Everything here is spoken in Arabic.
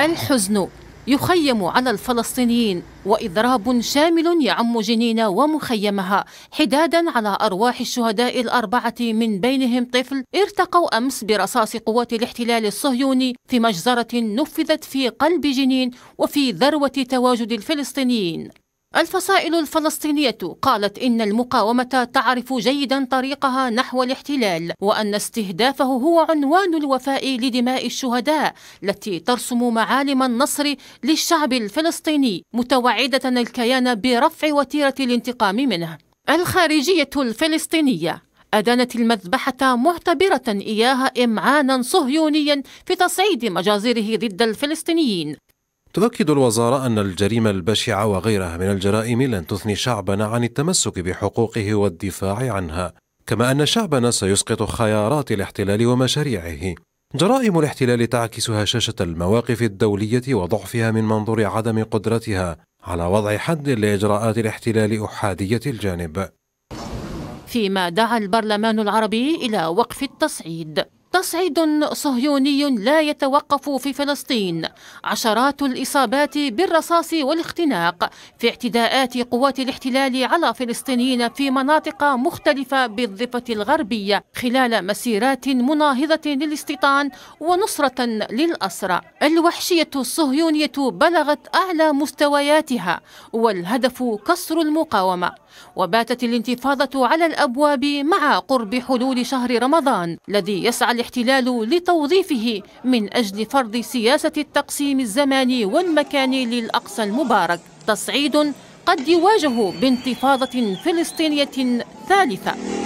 الحزن يخيم على الفلسطينيين وإضراب شامل يعم جنين ومخيمها حدادا على أرواح الشهداء الأربعة من بينهم طفل ارتقوا أمس برصاص قوات الاحتلال الصهيوني في مجزرة نفذت في قلب جنين وفي ذروة تواجد الفلسطينيين الفصائل الفلسطينية قالت إن المقاومة تعرف جيدا طريقها نحو الاحتلال وأن استهدافه هو عنوان الوفاء لدماء الشهداء التي ترسم معالم النصر للشعب الفلسطيني متوعدة الكيان برفع وتيرة الانتقام منه الخارجية الفلسطينية أدانت المذبحة معتبرة إياها إمعانا صهيونيا في تصعيد مجازره ضد الفلسطينيين تؤكد الوزارة أن الجريمة البشعة وغيرها من الجرائم لن تثني شعبنا عن التمسك بحقوقه والدفاع عنها، كما أن شعبنا سيسقط خيارات الاحتلال ومشاريعه. جرائم الاحتلال تعكس هشاشة المواقف الدولية وضعفها من منظور عدم قدرتها على وضع حد لإجراءات الاحتلال أحادية الجانب. فيما دعا البرلمان العربي إلى وقف التصعيد تصعيد صهيوني لا يتوقف في فلسطين عشرات الإصابات بالرصاص والاختناق في اعتداءات قوات الاحتلال على فلسطينيين في مناطق مختلفة بالضفة الغربية خلال مسيرات مناهضة للاستيطان ونصرة للأسرى الوحشية الصهيونية بلغت أعلى مستوياتها والهدف كسر المقاومة وباتت الانتفاضة على الأبواب مع قرب حلول شهر رمضان الذي يسعى الاحتلال لتوظيفه من أجل فرض سياسة التقسيم الزماني والمكاني للأقصى المبارك تصعيد قد يواجه بانتفاضة فلسطينية ثالثة